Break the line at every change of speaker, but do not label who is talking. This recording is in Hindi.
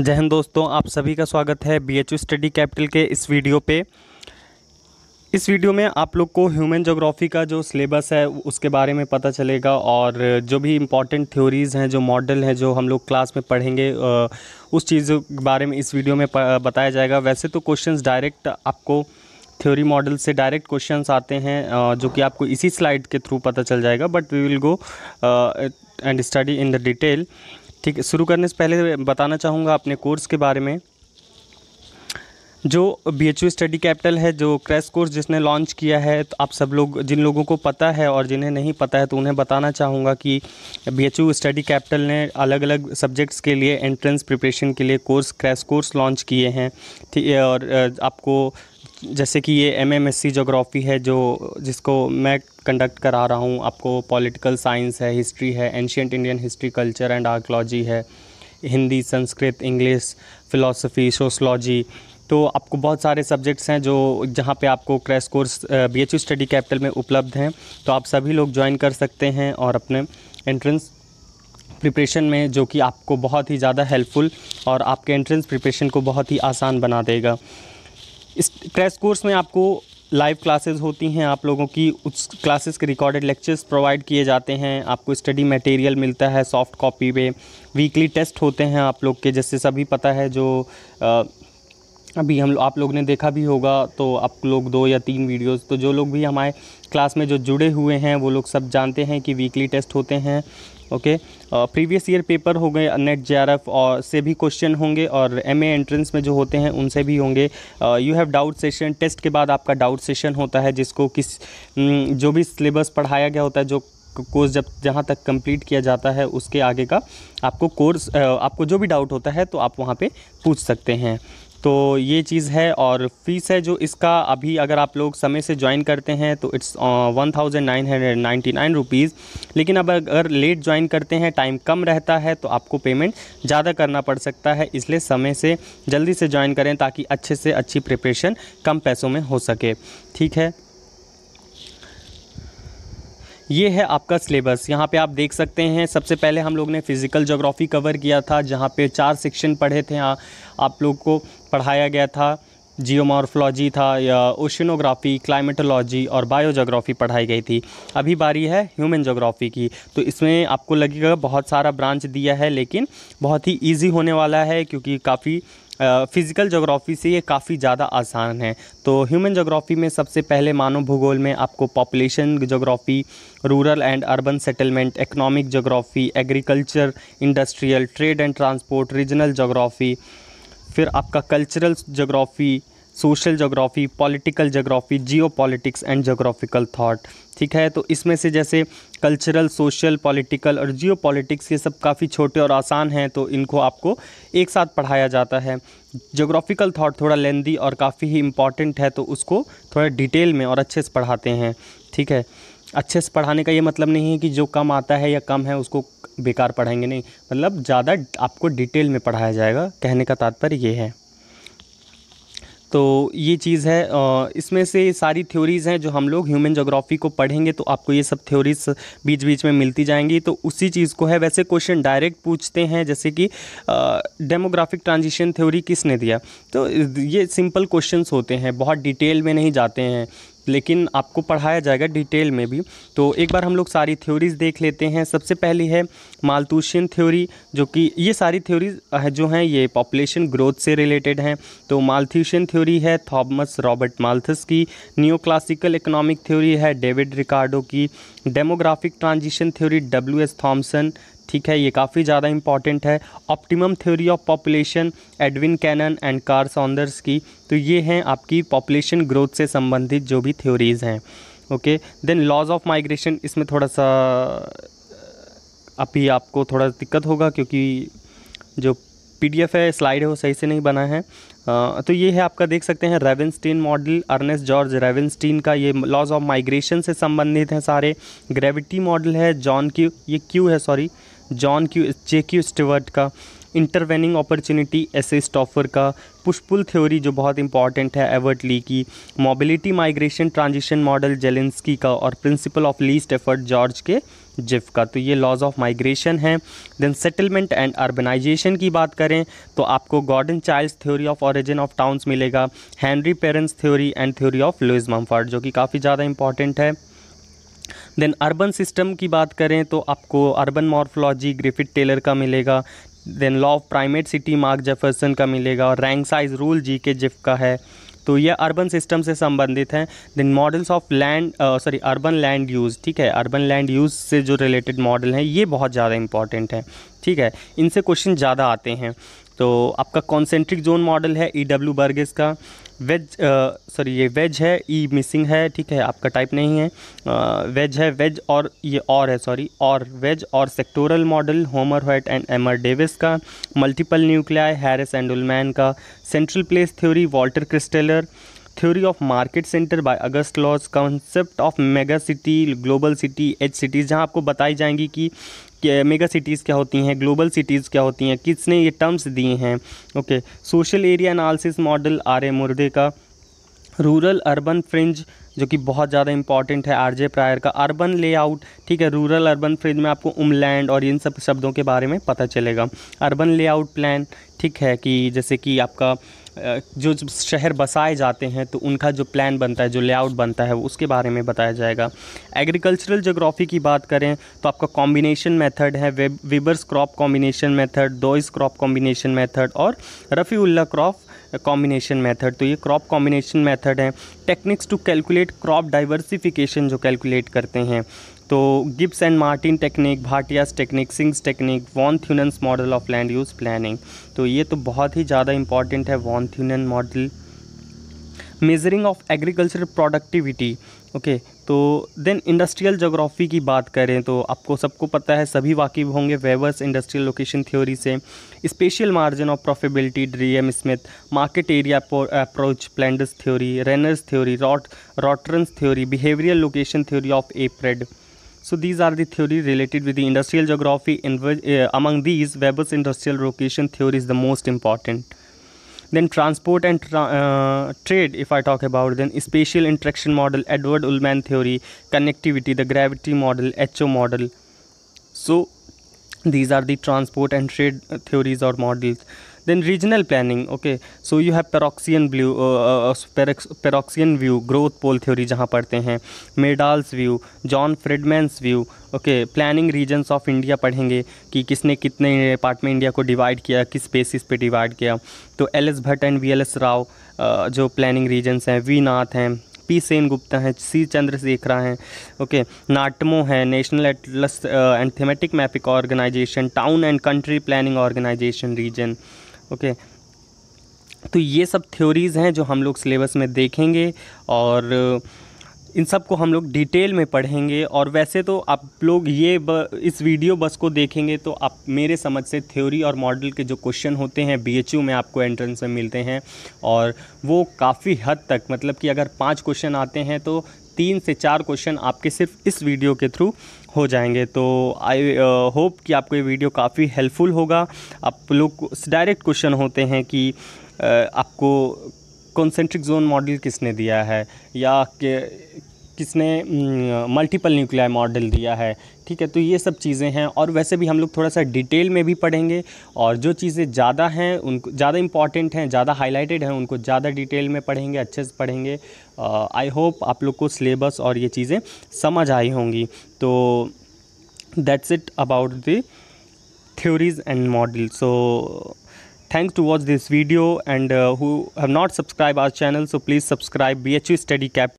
जय हिंद दोस्तों आप सभी का स्वागत है बी एच स्टडी कैपिटल के इस वीडियो पे इस वीडियो में आप लोग को ह्यूमन जोग्राफ़ी का जो सिलेबस है उसके बारे में पता चलेगा और जो भी इम्पॉर्टेंट थ्योरीज़ हैं जो मॉडल हैं जो हम लोग क्लास में पढ़ेंगे उस चीज़ के बारे में इस वीडियो में बताया जाएगा वैसे तो क्वेश्चन डायरेक्ट आपको थ्योरी मॉडल से डायरेक्ट क्वेश्चंस आते हैं जो कि आपको इसी स्लाइड के थ्रू पता चल जाएगा but we will go and study in the detail ठीक है शुरू करने से पहले बताना चाहूँगा अपने कोर्स के बारे में जो B H U study capital है जो क्रैश कोर्स जिसने लॉन्च किया है तो आप सब लोग जिन लोगों को पता है और जिन्हें नहीं पता है तो उन्हें बताना चाहूँगा कि B H U study capital ने अलग अलग सब्जेक्ट्स के लिए एंट्रेंस प्रिपरेशन के लिए कोर्स क्रैश कोर्स लॉन्च किए हैं ठीक और आपको जैसे कि ये M M S C geography है जो जिसको मैं कंडक्ट करा रहा हूँ आपको पॉलिटिकल साइंस है हिस्ट्री है ancient Indian history culture and archaeology है Hindi Sanskrit English philosophy sociology तो आपको बहुत सारे सब्जेक्ट्स हैं जो जहाँ पे आपको crash course B H study capital में उपलब्ध हैं तो आप सभी लोग ज्वाइन कर सकते हैं और अपने एंट्रेंस प्रिपरेशन में जो कि आपको बहुत ही ज़्यादा हेल्पफुल और आपके एंट्रेंस प्रिपरेशन को बहुत ही आसान बना देगा इस क्रैश कोर्स में आपको लाइव क्लासेस होती हैं आप लोगों की उस क्लासेस के रिकॉर्डेड लेक्चर्स प्रोवाइड किए जाते हैं आपको स्टडी मटेरियल मिलता है सॉफ्ट कॉपी पे वीकली टेस्ट होते हैं आप लोग के जैसे सभी पता है जो आ, अभी हम आप लोग ने देखा भी होगा तो आप लोग दो या तीन वीडियोस तो जो लोग भी हमारे क्लास में जो जुड़े हुए हैं वो लोग सब जानते हैं कि वीकली टेस्ट होते हैं ओके प्रीवियस ईयर पेपर हो गए नेट जे और से भी क्वेश्चन होंगे और एम एंट्रेंस में जो होते हैं उनसे भी होंगे you have doubt session test के बाद आपका डाउट सेशन होता है जिसको किस जो भी सिलेबस पढ़ाया गया होता है जो कोर्स जब जहाँ तक कंप्लीट किया जाता है उसके आगे का आपको कोर्स आपको जो भी डाउट होता है तो आप वहाँ पे पूछ सकते हैं तो ये चीज़ है और फीस है जो इसका अभी अगर आप लोग समय से ज्वाइन करते हैं तो it's one thousand nine hundred ninety nine rupees लेकिन अब अगर लेट ज्वाइन करते हैं टाइम कम रहता है तो आपको पेमेंट ज़्यादा करना पड़ सकता है इसलिए समय से जल्दी से ज्वाइन करें ताकि अच्छे से अच्छी प्रिपरेशन कम पैसों में हो सके ठीक है ये है आपका सिलेबस यहाँ पे आप देख सकते हैं सबसे पहले हम लोग ने फिज़िकल जोग्राफ़ी कवर किया था जहाँ पे चार सेक्शन पढ़े थे आप लोग को पढ़ाया गया था जियोमॉर्फोलॉजी था या ओशनोग्राफ़ी क्लाइमेटोलॉजी और बायोजोग्राफ़ी पढ़ाई गई थी अभी बारी है ह्यूमन जोग्राफ़ी की तो इसमें आपको लगेगा बहुत सारा ब्रांच दिया है लेकिन बहुत ही ईजी होने वाला है क्योंकि काफ़ी फ़िज़िकल जोग्राफ़ी से ये काफ़ी ज़्यादा आसान है तो ह्यूमन जोग्राफ़ी में सबसे पहले मानव भूगोल में आपको population geography rural and urban settlement economic geography agriculture industrial trade and transport regional geography फिर आपका cultural geography social geography political geography geopolitics and geographical thought ठीक है तो इसमें से जैसे कल्चरल सोशल पॉलिटिकल और जियो पॉलिटिक्स ये सब काफ़ी छोटे और आसान हैं तो इनको आपको एक साथ पढ़ाया जाता है जोग्राफ़िकल थाट थोड़ा लेंदी और काफ़ी ही इम्पॉर्टेंट है तो उसको थोड़ा डिटेल में और अच्छे से पढ़ाते हैं ठीक है अच्छे से पढ़ाने का ये मतलब नहीं है कि जो कम आता है या कम है उसको बेकार पढ़ाएंगे नहीं मतलब ज़्यादा आपको डिटेल में पढ़ाया जाएगा कहने का तात्पर्य ये है तो ये चीज़ है इसमें से सारी थ्योरीज़ हैं जो हम लोग ह्यूमन जोग्राफी को पढ़ेंगे तो आपको ये सब थ्योरीज बीच बीच में मिलती जाएंगी तो उसी चीज़ को है वैसे क्वेश्चन डायरेक्ट पूछते हैं जैसे कि डेमोग्राफिक ट्रांजिशन थ्योरी किसने दिया तो ये सिंपल क्वेश्चंस होते हैं बहुत डिटेल में नहीं जाते हैं लेकिन आपको पढ़ाया जाएगा डिटेल में भी तो एक बार हम लोग सारी थ्योरीज़ देख लेते हैं सबसे पहली है मालतूशियन थ्योरी जो कि ये सारी थ्योरीज जो हैं ये पॉपुलेशन ग्रोथ से रिलेटेड हैं तो मालथ्यूशियन थ्योरी है थॉमस रॉबर्ट माल्थस की न्यू क्लासिकल इकोनॉमिक थ्योरी है डेविड रिकार्डो की demographic transition theory W S Thompson ठीक है ये काफ़ी ज़्यादा इंपॉर्टेंट है optimum theory of population Edwin Cannan and Carr Saunders की तो ये हैं आपकी पॉपुलेशन ग्रोथ से संबंधित जो भी थ्योरीज़ हैं okay then laws of migration इसमें थोड़ा सा अभी आपको थोड़ा दिक्कत होगा क्योंकि जो पीडीएफ है स्लाइड है वो सही से नहीं बना है आ, तो ये है आपका देख सकते हैं रेवेंस्टीन मॉडल अर्नेस जॉर्ज रेवेंस्टीन का ये लॉज ऑफ माइग्रेशन से संबंधित हैं सारे ग्रेविटी मॉडल है जॉन क्यू ये क्यू है sorry John Q J Q Stewart का intervening opportunity S A Stouffer का पुशपुल थ्योरी जो बहुत इंपॉर्टेंट है एवर्ट ली की mobility migration transition model Zelinsky का और principle of least effort George K Zipf का तो ये लॉज ऑफ माइग्रेशन है देन सेटलमेंट एंड अर्बनाइजेशन की बात करें तो आपको Gordon Childe theory of origin of towns मिलेगा Henry Pirenne's theory and theory of Lewis Mumford जो कि काफ़ी ज़्यादा इंपॉर्टेंट है देन अर्बन सिस्टम की बात करें तो आपको अर्बन मॉर्फोलॉजी ग्रिफिट टेलर का मिलेगा then law of primate city Mark Jefferson का मिलेगा और रैंक साइज रूल जी के जिफ का है तो यह अर्बन सिस्टम से संबंधित हैं then models of land sorry urban land use ठीक है अर्बन लैंड यूज़ से जो रिलेटेड मॉडल हैं ये बहुत ज़्यादा इंपॉर्टेंट है ठीक है इनसे क्वेश्चन ज़्यादा आते हैं तो आपका कॉन्सेंट्रिक जोन मॉडल है ई डब्ल्यू बर्गेस का वेज सॉरी ये वेज है ई मिसिंग है ठीक है आपका टाइप नहीं है आ, वेज है वेज और ये और है सॉरी और वेज और sectoral model Homer Hoyt and Emmer Davis का multiple nuclei Harris and Ullman का central place theory Walter Christaller theory of market centre by August Losch concept of mega city global city edge cities जहाँ आपको बताई जाएंगी कि मेगा सिटीज़ क्या होती हैं ग्लोबल सिटीज़ क्या होती हैं किसने ये टर्म्स दिए हैं okay social area analysis model R A Murdie का रूरल अर्बन फ्रिंज जो कि बहुत ज़्यादा इंपॉर्टेंट है आरजे प्रायर का अर्बन लेआउट ठीक है रूरल अर्बन फ्रिज में आपको उमलैंड और इन सब शब्दों के बारे में पता चलेगा अर्बन लेआउट प्लान ठीक है कि जैसे कि आपका जो शहर बसाए जाते हैं तो उनका जो प्लान बनता है जो लेआउट बनता है उसके बारे में बताया जाएगा एग्रीकल्चरल जोग्राफ़ी की बात करें तो आपका कॉम्बिनेशन मेथड है Weaver's crop combination method Doi's crop combination method और उल्ला क्रॉप कॉम्बिनेशन मेथड तो ये क्रॉप कॉम्बिनेशन मेथड है techniques to calculate crop diversification जो कैलकुलेट करते हैं तो Gibbs and Martin technique Bhatia's technique Singh's technique von Thunen's model of land use planning तो ये तो बहुत ही ज़्यादा इंपॉर्टेंट है von Thunen model measuring of agriculture productivity okay तो देन इंडस्ट्रियल जोग्राफी की बात करें तो आपको सबको पता है सभी वाकिफ होंगे वेवर्स इंडस्ट्रियल लोकेशन थ्योरी से spatial margin of profitability D M Smith market area approach Palander's theory Renner's theory rot Rottern's theory behavioural location theory of A Pred so so these are theory theory related with the industrial in among these eh, among industrial location theory is the most important then transport and tra uh, trade if i talk about then spatial interaction model edward ullman theory connectivity the gravity model ho model so these are the transport and trade uh, theories or models Then regional planning, okay. So you have Peroxian blue, uh, uh, uh Peroxian view, growth pole theory जहाँ पढ़ते हैं Myrdal's view John Friedmann's view okay planning regions of India पढ़ेंगे कि किसने कितने पार्ट में इंडिया को डिवाइड किया किस बेसिस पे डिवाइड किया तो L S Bhatt and V L S Rao जो प्लानिंग रीजन्स हैं वी नाथ हैं पी सेन गुप्ता हैं सी चंद्रशेखरा हैं ओके नाटमो है national atlas and thematic mapping organisation town and country planning organisation region okay तो ये सब थ्योरीज़ हैं जो हम लोग सिलेबस में देखेंगे और इन सब को हम लोग डिटेल में पढ़ेंगे और वैसे तो आप लोग ये ब, इस वीडियो बस को देखेंगे तो आप मेरे समझ से थ्योरी और मॉडल के जो क्वेश्चन होते हैं बीएचयू में आपको एंट्रेंस में मिलते हैं और वो काफ़ी हद तक मतलब कि अगर पाँच क्वेश्चन आते हैं तो तीन से चार क्वेश्चन आपके सिर्फ इस वीडियो के थ्रू हो जाएंगे तो आई होप uh, कि आपको ये वीडियो काफ़ी हेल्पफुल होगा आप लोग डायरेक्ट क्वेश्चन होते हैं कि uh, आपको कॉन्सेंट्रिक जोन मॉडल किसने दिया है या किसने मल्टीपल न्यूक्लियर मॉडल दिया है ठीक है तो ये सब चीज़ें हैं और वैसे भी हम लोग थोड़ा सा डिटेल में भी पढ़ेंगे और जो चीज़ें ज़्यादा हैं उनको ज़्यादा इंपॉर्टेंट हैं ज़्यादा हाईलाइटेड हैं उनको ज़्यादा डिटेल में पढ़ेंगे अच्छे से पढ़ेंगे आई होप आप लोग को सिलेबस और ये चीज़ें समझ आई होंगी तो that's it about the end model so thanks to watch this video and who have not subscribe our channel so please subscribe B H U study cap